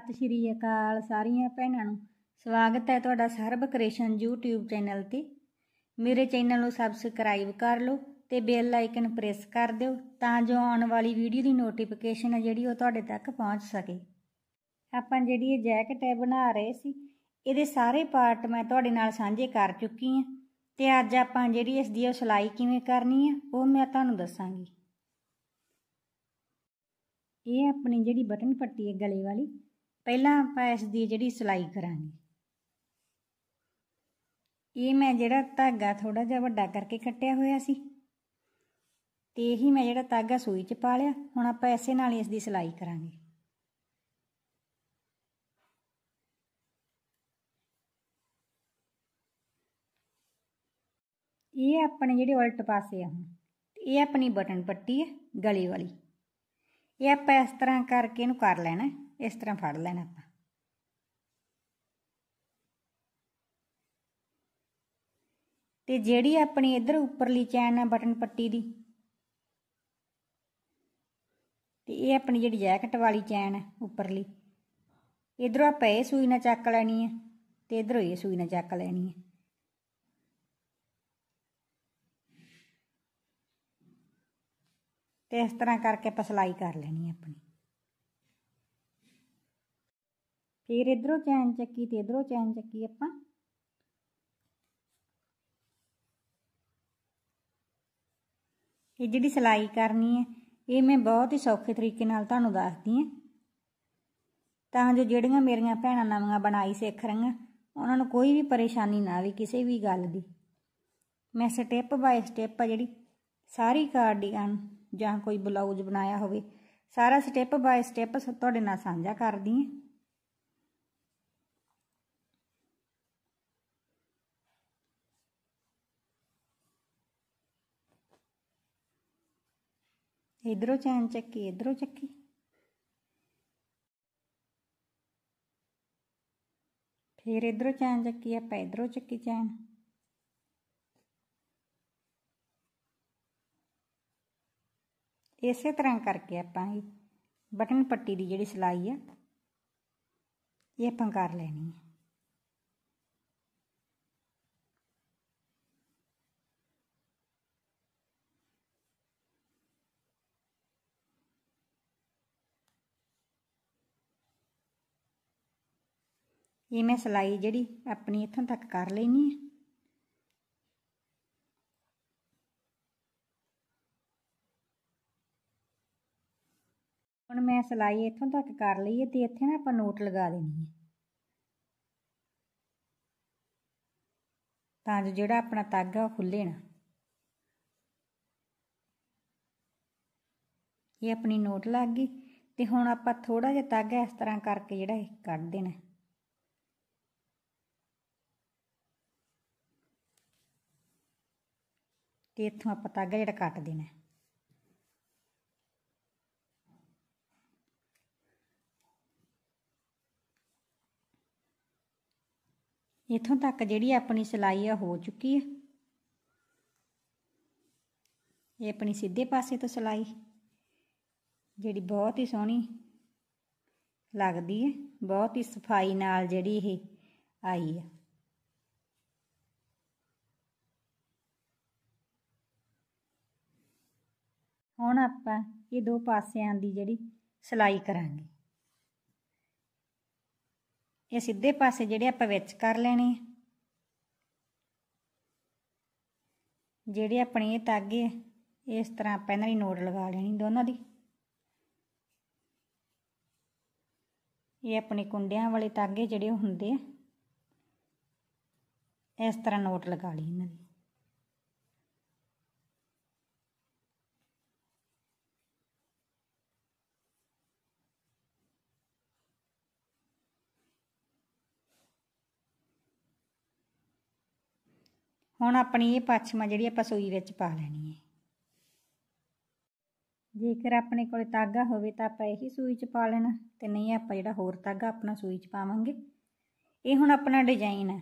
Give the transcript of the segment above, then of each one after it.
ਸਤਿ ਸ਼੍ਰੀ ਅਕਾਲ ਸਾਰੀਆਂ ਭੈਣਾਂ ਨੂੰ ਸਵਾਗਤ ਹੈ ਤੁਹਾਡਾ ਸਰਬ ਕ੍ਰੇਸ਼ਨ YouTube ਚੈਨਲ ਤੇ ਮੇਰੇ ਚੈਨਲ ਨੂੰ ਸਬਸਕ੍ਰਾਈਬ ਕਰ ਲਓ ਤੇ ਬੈਲ ਆਈਕਨ ਪ੍ਰੈਸ ਕਰ ਦਿਓ ਤਾਂ ਜੋ ਆਉਣ ਵਾਲੀ ਵੀਡੀਓ ਦੀ ਨੋਟੀਫਿਕੇਸ਼ਨ ਹੈ ਜਿਹੜੀ ਉਹ ਤੁਹਾਡੇ ਤੱਕ ਪਹੁੰਚ ਸਕੇ ਆਪਾਂ ਜਿਹੜੀ ਇਹ ਜੈਕਟ ਹੈ ਬਣਾ ਰਹੇ ਸੀ ਇਹਦੇ ਸਾਰੇ ਪਾਰਟ ਮੈਂ ਤੁਹਾਡੇ ਨਾਲ ਸਾਂਝੇ ਕਰ ਚੁੱਕੀ ਹਾਂ ਤੇ ਅੱਜ ਆਪਾਂ ਜਿਹੜੀ ਇਸ ਦੀ ਸਿਲਾਈ ਕਿਵੇਂ ਕਰਨੀ ਹੈ ਉਹ ਮੈਂ ਤੁਹਾਨੂੰ ਦੱਸਾਂਗੀ ਇਹ ਆਪਣੀ ਜਿਹੜੀ ਬਟਨ ਪੱਟੀ ਹੈ ਗਲੇ ਵਾਲੀ ਪਹਿਲਾਂ ਆਪਾਂ ਇਸ ਦੀ ਜਿਹੜੀ ਸਿਲਾਈ ਕਰਾਂਗੇ ਇਹ ਮੈਂ ਜਿਹੜਾ ਧਾਗਾ ਥੋੜਾ ਜਿਹਾ ਵੱਡਾ ਕਰਕੇ ਕੱਟਿਆ ਹੋਇਆ ਸੀ ਤੇ ਇਹੀ ਮੈਂ ਜਿਹੜਾ ਧਾਗਾ ਸੂਈ 'ਚ ਪਾ ਲਿਆ ਹੁਣ ਆਪਾਂ ਐਸੇ ਨਾਲ ਹੀ ਇਸ ਦੀ ਸਿਲਾਈ ਕਰਾਂਗੇ ਇਹ ਆਪਣੇ ਜਿਹੜੇ ਉਲਟ ਪਾਸੇ ਆ ਹੁਣ ਇਹ ਆਪਣੀ ਬਟਨ ਪੱਟੀ ਹੈ ਗਲੇ ਵਾਲੀ ਇਹ ਆਪਾਂ ਇਸ ਤਰ੍ਹਾਂ ਕਰਕੇ ਇਹਨੂੰ ਕਰ ਲੈਣਾ इस तरह फड़ लेना आप तो जी अपनी इधर उपरली चैन है बटन पट्टी की तो ये अपनी जी जैकट वाली चैन है उपरली इधरों आप सूई ना चक लैनी है तो इधरों ये सूई ना चक लैनी है तो इस तरह करके आप सिलाई कर लेनी है अपनी ਫਿਰ ਇਧਰੋਂ ਚੈਨ ਚੱਕੀ ਤੇ ਇਧਰੋਂ ਚੈਨ ਚੱਕੀ ਆਪਾਂ ਇਹ ਜਿਹੜੀ ਸਲਾਈ ਕਰਨੀ ਹੈ ਇਹ ਮੈਂ ਬਹੁਤ ਹੀ ਸੌਖੇ ਤਰੀਕੇ ਨਾਲ ਤੁਹਾਨੂੰ ਦੱਸਦੀ ਹਾਂ ਤਾਂ ਜੋ ਜਿਹੜੀਆਂ ਮੇਰੀਆਂ ਭੈਣਾਂ ਨਵੀਆਂ ਬਣਾਈ ਸਿੱਖ ਰਹੀਆਂ ਉਹਨਾਂ ਨੂੰ ਕੋਈ ਵੀ ਪਰੇਸ਼ਾਨੀ ਨਾ ਆਵੇ ਕਿਸੇ ਵੀ ਗੱਲ ਦੀ ਮੈਂ ਸਟੈਪ ਬਾਈ ਸਟੈਪ ਆ ਜਿਹੜੀ ਸਾਰੀ ਕਾਰਡੀਗਨ ਜਾਂ ਕੋਈ ਬਲਾਊਜ਼ ਬਣਾਇਆ ਹੋਵੇ ਸਾਰਾ ਸਟੈਪ ਬਾਈ ਸਟੈਪ ਤੁਹਾਡੇ ਨਾਲ ਸਾਂਝਾ ਕਰਦੀ ਹਾਂ इधरों चैन चक्की इधरों चक्की फिर इधरों चैन चक्की आप इधरों चक्की चैन इस तरह करके आप बटन पट्टी की जोड़ी सिलाई है ये आप कर लेनी है ਇਹ ਮੈਂ ਸਲਾਈ ਜਿਹੜੀ ਆਪਣੀ ਇੱਥੋਂ ਤੱਕ ਕਰ ਲੈਣੀ ਹੈ ਹੁਣ ਮੈਂ ਸਲਾਈ ਇੱਥੋਂ ਤੱਕ ਕਰ ਲਈ ਹੈ ਤੇ ਇੱਥੇ ਨਾ ਆਪਾਂ ਨੋਟ ਲਗਾ ਦੇਣੀ ਹੈ ਤਾਂ ਜੋ ਜਿਹੜਾ ਆਪਣਾ ਧਾਗਾ ਉਹ ਖੁੱਲੇ ਨਾ ਇਹ ਆਪਣੀ ਨੋਟ ਲੱਗ ਗਈ ਤੇ ਹੁਣ ਆਪਾਂ ਥੋੜਾ ਜਿਹਾ ਧਾਗਾ ਇਸ ਤਰ੍ਹਾਂ ਕਰਕੇ ਜਿਹੜਾ ਇਹ ਕੱਢ ਦੇਣਾ तो इतों आप तागा जोड़ा कट देना इतों तक जी अपनी सिलाई है हो चुकी है ये अपनी सीधे पासे तो सिलाई जी बहुत ही सोहनी लगती है बहुत ही सफाई नाल जी आई है ਹੁਣ ਆਪਾਂ ਇਹ ਦੋ ਪਾਸਿਆਂ ਦੀ ਜਿਹੜੀ ਸਲਾਈ ਕਰਾਂਗੇ ਇਹ ਸਿੱਧੇ ਪਾਸੇ ਜਿਹੜੇ ਆਪਾਂ ਵਿੱਚ ਕਰ ਲੈਣੇ ਜਿਹੜੇ ਆਪਣੇ ਇਹ ਤਾਗੇ ਇਸ ਤਰ੍ਹਾਂ ਆਪਾਂ ਇਹਨਾਂ ਦੀ ਨੋਟ ਲਗਾ ਲੈਣੀ ਦੋਨਾਂ ਦੀ ਇਹ ਆਪਣੇ ਕੁੰਡਿਆਂ ਵਾਲੇ ਤਾਗੇ ਜਿਹੜੇ ਹੁੰਦੇ ਆ ਇਸ ਤਰ੍ਹਾਂ ਨੋਟ ਲਗਾ ਲਈ ਇਹਨਾਂ ਦੀ ਹੁਣ ਆਪਣੀ ਇਹ ਪਛਮਾ ਜਿਹੜੀ ਆਪਾਂ ਸੂਈ ਵਿੱਚ ਪਾ ਲੈਣੀ ਹੈ ਜੇਕਰ ਆਪਣੇ ਕੋਲ ਤਾਗਾ ਹੋਵੇ ਤਾਂ ਆਪਾਂ ਇਹੀ ਸੂਈ 'ਚ ਪਾ ਲੈਣਾ ਤੇ ਨਹੀਂ ਆਪਾਂ ਜਿਹੜਾ ਹੋਰ ਤਾਗਾ ਆਪਣਾ ਸੂਈ 'ਚ ਪਾਵਾਂਗੇ ਇਹ ਹੁਣ ਆਪਣਾ ਡਿਜ਼ਾਈਨ ਹੈ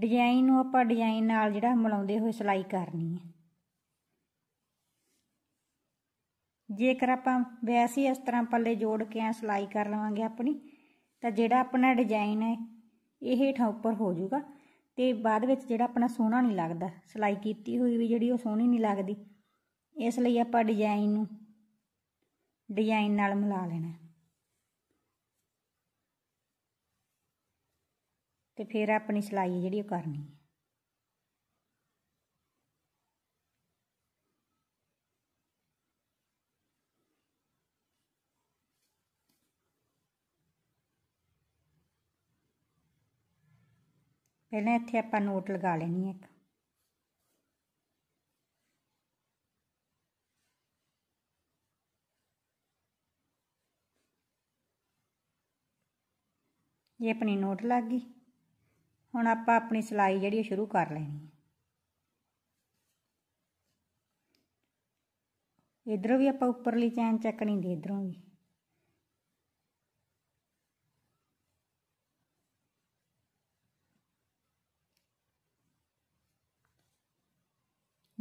ਡਿਜ਼ਾਈਨ ਨੂੰ ਆਪਾਂ ਡਿਜ਼ਾਈਨ ਨਾਲ ਜਿਹੜਾ ਮਿਲਾਉਂਦੇ ਹੋਏ ਸਿਲਾਈ ਕਰਨੀ ਹੈ ਜੇਕਰ ਆਪਾਂ ਵੈਸੀ ਇਸ ਤਰ੍ਹਾਂ ਪੱਲੇ ਜੋੜ ਕੇ ਐ ਸਿਲਾਈ ਕਰ ਲਵਾਂਗੇ ਆਪਣੀ ਤਾਂ ਜਿਹੜਾ ਆਪਣਾ ਡਿਜ਼ਾਈਨ ਹੈ ਇਹ ਹੇਠਾਂ ਉੱਪਰ ਹੋ ਜਾਊਗਾ ਤੇ ਬਾਅਦ ਵਿੱਚ ਜਿਹੜਾ ਆਪਣਾ ਸੋਹਣਾ ਨਹੀਂ ਲੱਗਦਾ ਸਲਾਈ ਕੀਤੀ ਹੋਈ ਵੀ ਜਿਹੜੀ ਉਹ ਸੋਹਣੀ ਨਹੀਂ ਲੱਗਦੀ ਇਸ ਲਈ ਆਪਾਂ ਡਿਜ਼ਾਈਨ ਨੂੰ ਡਿਜ਼ਾਈਨ ਨਾਲ ਮਿਲਾ ਲੈਣਾ ਤੇ ਫਿਰ ਆਪਣੀ ਸਲਾਈ ਜਿਹੜੀ ਉਹ ਕਰਨੀ ਹੈ ਪਹਿਲਾਂ ਇੱਥੇ ਆਪਾਂ ਨੋਟ ਲਗਾ ਲੈਣੀ ਹੈ ਇੱਕ ਇਹ ਆਪਣੀ ਨੋਟ ਲੱਗ ਗਈ ਹੁਣ ਆਪਾਂ ਆਪਣੀ ਸਿਲਾਈ ਜਿਹੜੀ ਸ਼ੁਰੂ ਕਰ ਲੈਣੀ ਹੈ ਇਧਰੋਂ ਵੀ ਆਪਾਂ ਉੱਪਰਲੀ ਚੈਨ ਚੱਕਣੀ ਦੇ ਇਧਰੋਂ ਵੀ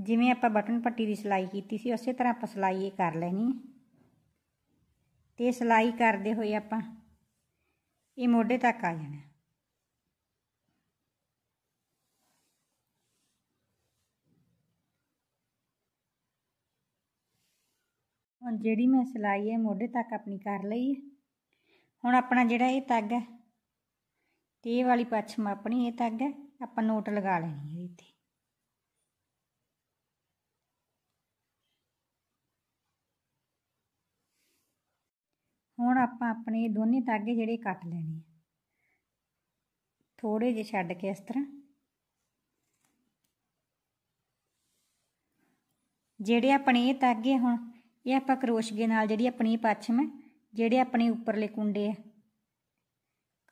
ਜਿਵੇਂ ਆਪਾਂ ਬਟਨ ਪੱਟੀ ਦੀ ਸਿਲਾਈ ਕੀਤੀ ਸੀ ਉਸੇ ਤਰ੍ਹਾਂ ਆਪਾਂ ਸਿਲਾਈ ਇਹ ਕਰ ਲੈਣੀ ਤੇ ਸਿਲਾਈ ਕਰਦੇ ਹੋਏ ਆਪਾਂ ਇਹ ਮੋਢੇ ਤੱਕ ਆ ਜਾਣਾ ਹੁਣ ਜਿਹੜੀ ਮੈਂ ਸਿਲਾਈ ਹੈ ਮੋਢੇ ਤੱਕ ਆਪਣੀ ਕਰ ਲਈ ਹੈ ਹੁਣ ਆਪਣਾ ਜਿਹੜਾ ਇਹ ਤੱਗ ਹੈ ਤੇ ਇਹ ਵਾਲੀ ਪੱਛਮ ਆਪਣੀ ਇਹ ਤੱਗ ਹੈ ਆਪਾਂ ਨੋਟ ਲਗਾ ਲੈਣੀ ਹੈ ਇੱਥੇ ਹੁਣ ਆਪਾਂ ਆਪਣੇ ਦੋਨੇ ਧਾਗੇ ਜਿਹੜੇ ਕੱਟ ਲੈਣੇ ਆ ਥੋੜੇ ਜਿਹਾ ਛੱਡ ਕੇ ਇਸ ਤਰ੍ਹਾਂ ਜਿਹੜੇ ਆਪਣੇ ਇਹ ਧਾਗੇ ਹੁਣ ਇਹ ਆਪਾਂ ਕਰੋਸ਼ਗੇ ਨਾਲ ਜਿਹੜੀ ਆਪਣੀ ਪੱਛਮ ਜਿਹੜੇ ਆਪਣੇ ਉੱਪਰਲੇ ਕੁੰਡੇ ਆ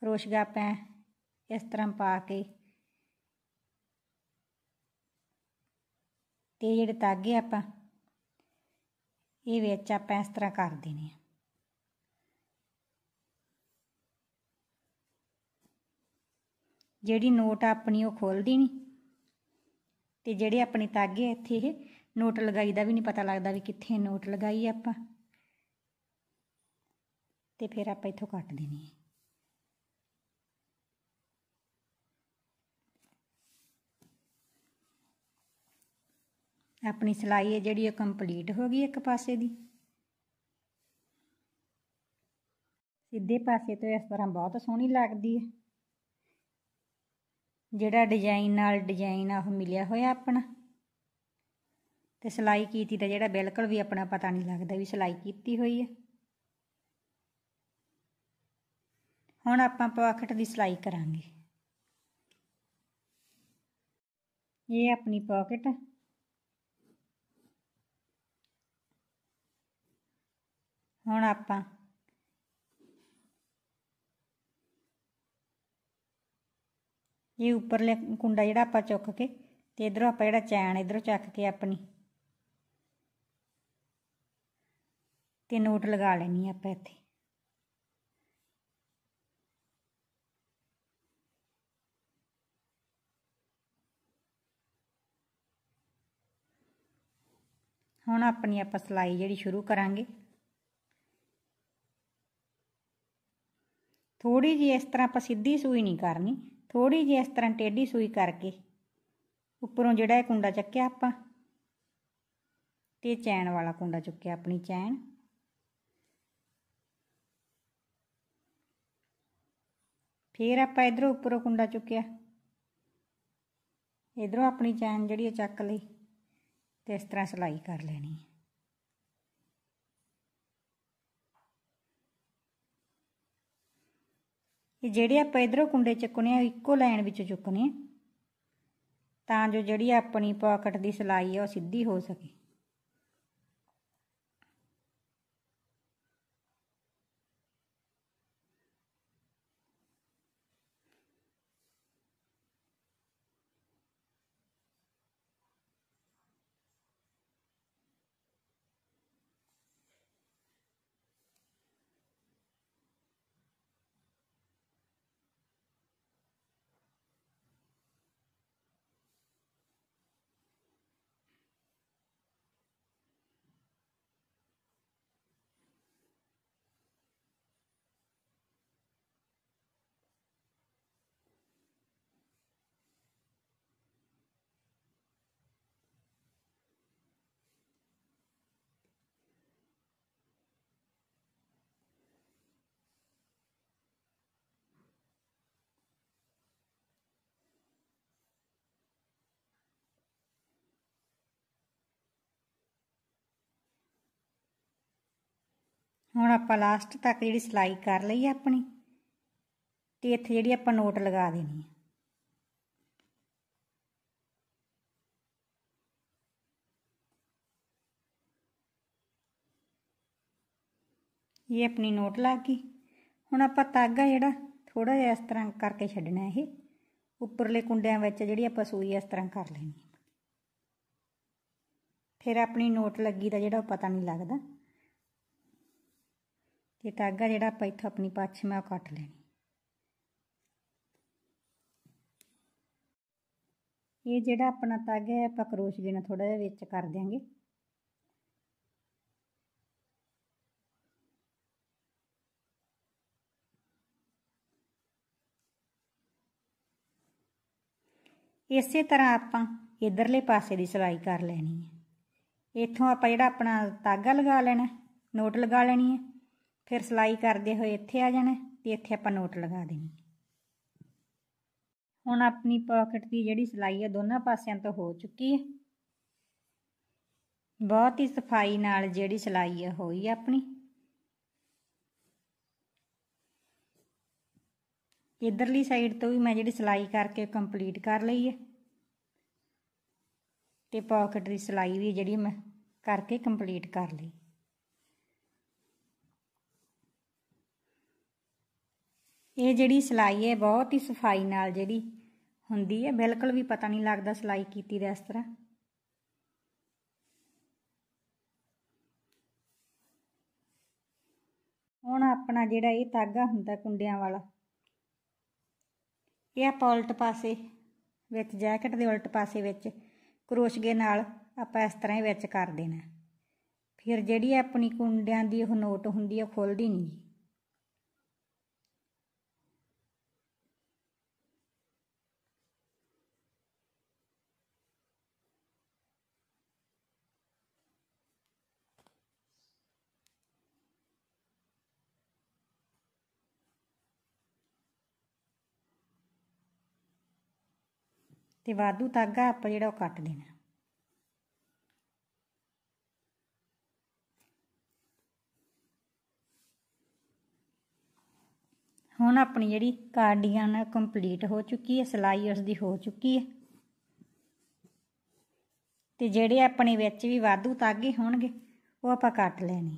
ਕਰੋਸ਼ਗਾ ਆਪਾਂ ਇਸ ਤਰ੍ਹਾਂ ਪਾ ਕੇ ਤੇ ਜਿਹੜੇ ਧਾਗੇ ਆਪਾਂ ਇਹ ਵਿੱਚ ਆਪਾਂ ਇਸ ਤਰ੍ਹਾਂ ਕਰ ਦੇਣੇ ਆ ਜਿਹੜੀ ਨੋਟ ਆਪਣੀ ਉਹ ਖੋਲਦੀ ਨਹੀਂ ਤੇ ਜਿਹੜੇ ਆਪਣੇ ਤਾਗੇ ਇੱਥੇ ਇਹ ਨੋਟ ਲਗਾਈ ਦਾ ਵੀ ਨਹੀਂ ਪਤਾ ਲੱਗਦਾ ਵੀ ਕਿੱਥੇ ਨੋਟ ਲਗਾਈ ਆਪਾਂ ਤੇ ਫਿਰ ਆਪਾਂ ਇੱਥੋਂ ਕੱਟ ਦੇਣੀ ਹੈ ਆਪਣੀ ਸਲਾਈ ਹੈ ਜਿਹੜੀ ਉਹ ਕੰਪਲੀਟ ਹੋ ਗਈ ਇੱਕ ਪਾਸੇ ਦੀ ਸਿੱਧੇ ਪਾਸੇ ਤੋਂ ਇਸ ਤਰ੍ਹਾਂ ਬਹੁਤ ਸੋਹਣੀ ਲੱਗਦੀ ਹੈ ਜਿਹੜਾ ਡਿਜ਼ਾਈਨ ਨਾਲ ਡਿਜ਼ਾਈਨ ਆਹ ਮਿਲਿਆ ਹੋਇਆ ਆਪਣਾ ਤੇ ਸਿਲਾਈ ਕੀਤੀ ਦਾ ਜਿਹੜਾ ਬਿਲਕੁਲ ਵੀ ਆਪਣਾ ਪਤਾ ਨਹੀਂ ਲੱਗਦਾ ਵੀ ਸਿਲਾਈ ਕੀਤੀ ਹੋਈ ਹੈ ਹੁਣ ਆਪਾਂ ਪਾਕਟ ਦੀ ਸਿਲਾਈ ਕਰਾਂਗੇ ਇਹ ਆਪਣੀ ਪਾਕਟ ਹੁਣ ਆਪਾਂ ये उपरले कुंडा जोड़ा आप चुक के इधरों आप जो चैन इधरों चक के अपनी तो नोट लगा लेनी आप इत हम अपनी आप सिलाई जी शुरू करा थोड़ी जी इस तरह आप सीधी सूई नहीं करनी ਥੋੜੀ ਜਿਹੀ ਇਸ ਤਰ੍ਹਾਂ ਟੇਢੀ ਸੂਈ ਕਰਕੇ ਉੱਪਰੋਂ ਜਿਹੜਾ ਇਹ ਕੁੰਡਾ ਚੱਕਿਆ ਆਪਾਂ ਤੇ ਚੈਨ ਵਾਲਾ ਕੁੰਡਾ ਚੁੱਕਿਆ ਆਪਣੀ ਚੈਨ ਫੇਰ ਆਪਾਂ ਇਧਰੋਂ ਉੱਪਰੋਂ ਕੁੰਡਾ ਚੁੱਕਿਆ ਇਧਰੋਂ ਆਪਣੀ ਚੈਨ ਜਿਹੜੀ ਚੱਕ ਲਈ ਤੇ ਇਸ ਤਰ੍ਹਾਂ ਸਲਾਈ ਕਰ ਲੈਣੀ ਇਹ ਜਿਹੜੇ ਆਪਾਂ ਇਧਰੋਂ ਕੁੰਡੇ ਚੱਕਣੇ ਆ ਇੱਕੋ ਲਾਈਨ ਵਿੱਚ ਚੁੱਕਣੇ ਤਾਂ ਜੋ ਜਿਹੜੀ ਆਪਣੀ ਪਾਕਟ ਦੀ ਸਲਾਈ ਆ ਉਹ ਸਿੱਧੀ ਹੋ ਸਕੇ हूँ आप लास्ट तक जी सिलाई कर ली अपनी तो इत जी आप नोट लगा देनी है ये अपनी नोट ला गई हूँ आप तागा जोड़ा थोड़ा जहा इस तरह करके छड़ना यह उपरले कुंडिया जी आप सूई इस तरह कर लेनी फिर अपनी नोट लगी तो जोड़ा पता नहीं लगता ਇਹ ਟਾਗਾ ਜਿਹੜਾ ਆਪਾਂ ਇੱਥੋਂ ਆਪਣੀ ਪੱਛਮ ਕੱਟ ਲੈਣੀ ਇਹ ਜਿਹੜਾ ਆਪਣਾ ਟਾਗਾ ਹੈ ਆਪਾਂ ਕਰੋਸ਼ੀਏ ਨਾਲ ਥੋੜਾ ਜਿਹਾ ਵਿੱਚ ਕਰ ਦਿਆਂਗੇ ਇਸੇ ਤਰ੍ਹਾਂ ਆਪਾਂ ਇਧਰਲੇ ਪਾਸੇ ਦੀ ਸਿਲਾਈ ਕਰ ਲੈਣੀ ਹੈ ਇੱਥੋਂ ਆਪਾਂ ਜਿਹੜਾ ਆਪਣਾ ਤਾਗਾ ਲਗਾ ਲੈਣਾ ਨੋਟ ਲਗਾ ਲੈਣੀ ਹੈ ਫਿਰ ਸਲਾਈ ਕਰਦੇ ਹੋਏ ਇੱਥੇ ਆ ਜਾਣਾ ਤੇ ਇੱਥੇ ਆਪਾਂ ਨੋਟ ਲਗਾ ਦੇਣੀ ਹੁਣ ਆਪਣੀ ਪਾਕਟ ਦੀ ਜਿਹੜੀ ਸਲਾਈ ਹੈ ਦੋਨਾਂ ਪਾਸਿਆਂ ਤੋਂ ਹੋ ਚੁੱਕੀ ਹੈ ਬਹੁਤ ਹੀ ਸਫਾਈ ਨਾਲ ਜਿਹੜੀ ਸਲਾਈ ਹੈ ਹੋਈ ਆਪਣੀ ਇਧਰਲੀ ਸਾਈਡ ਤੋਂ ਵੀ ਮੈਂ ਜਿਹੜੀ ਸਲਾਈ ਕਰਕੇ ਕੰਪਲੀਟ ਕਰ ਲਈ ਹੈ ਤੇ ਪਾਕਟ ਦੀ ਸਲਾਈ ਵੀ ਜਿਹੜੀ ਮੈਂ ਕਰਕੇ ਕੰਪਲੀਟ ਕਰ ਲਈ ਇਹ ਜਿਹੜੀ ਸਲਾਈ ਹੈ ਬਹੁਤ ਹੀ ਸਫਾਈ ਨਾਲ ਜਿਹੜੀ ਹੁੰਦੀ ਹੈ ਬਿਲਕੁਲ ਵੀ ਪਤਾ ਨਹੀਂ ਲੱਗਦਾ ਸਲਾਈ ਕੀਤੀ ਦਾ ਇਸ ਤਰ੍ਹਾਂ ਹੁਣ ਆਪਣਾ ਜਿਹੜਾ ਇਹ ਤਾਗਾ ਹੁੰਦਾ ਕੁੰਡਿਆਂ ਵਾਲਾ ਇਹ ਆਪਾਂ ਉਲਟ ਪਾਸੇ ਵਿੱਚ ਜੈਕਟ ਦੇ ਉਲਟ ਪਾਸੇ ਵਿੱਚ ਕਰੋਸ਼ਗੇ ਨਾਲ ਆਪਾਂ ਇਸ ਤਰ੍ਹਾਂ ਹੀ ਵਿੱਚ ਕਰ ਦੇਣਾ ਫਿਰ ਜਿਹੜੀ ਆਪਣੀ ਕੁੰਡਿਆਂ ਦੀ ਉਹ ਨੋਟ ਹੁੰਦੀ ਹੈ ਖੁੱਲਦੀ ਨਹੀਂ ਤੇ ਵਾਧੂ ਤਾਗਾ ਆਪਾਂ ਜਿਹੜਾ ਉਹ ਕੱਟ ਦੇਣਾ ਹੁਣ ਆਪਣੀ ਜਿਹੜੀ ਕਾਰਡੀਗਨ ਕੰਪਲੀਟ ਹੋ ਚੁੱਕੀ ਹੈ ਸਲਾਈ ਉਸ ਦੀ ਹੋ ਚੁੱਕੀ ਹੈ ਤੇ ਜਿਹੜੇ ਆਪਣੇ ਵਿੱਚ ਵੀ ਵਾਧੂ ਤਾਗੇ ਹੋਣਗੇ ਉਹ ਆਪਾਂ ਕੱਟ ਲੈਣੇ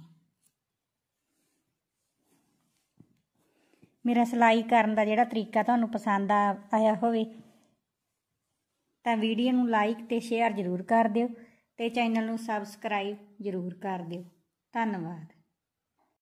ਮੇਰਾ ਸਲਾਈ ਕਰਨ ਦਾ ਜਿਹੜਾ ਤਰੀਕਾ ਤੁਹਾਨੂੰ ਪਸੰਦ ਆਇਆ ਹੋਵੇ ਤਾਂ ਵੀਡੀਓ ਨੂੰ ਲਾਈਕ ਤੇ ਸ਼ੇਅਰ ਜ਼ਰੂਰ ਕਰ ਦਿਓ ਤੇ ਚੈਨਲ ਨੂੰ ਸਬਸਕ੍ਰਾਈਬ ਜ਼ਰੂਰ ਕਰ ਦਿਓ ਧੰਨਵਾਦ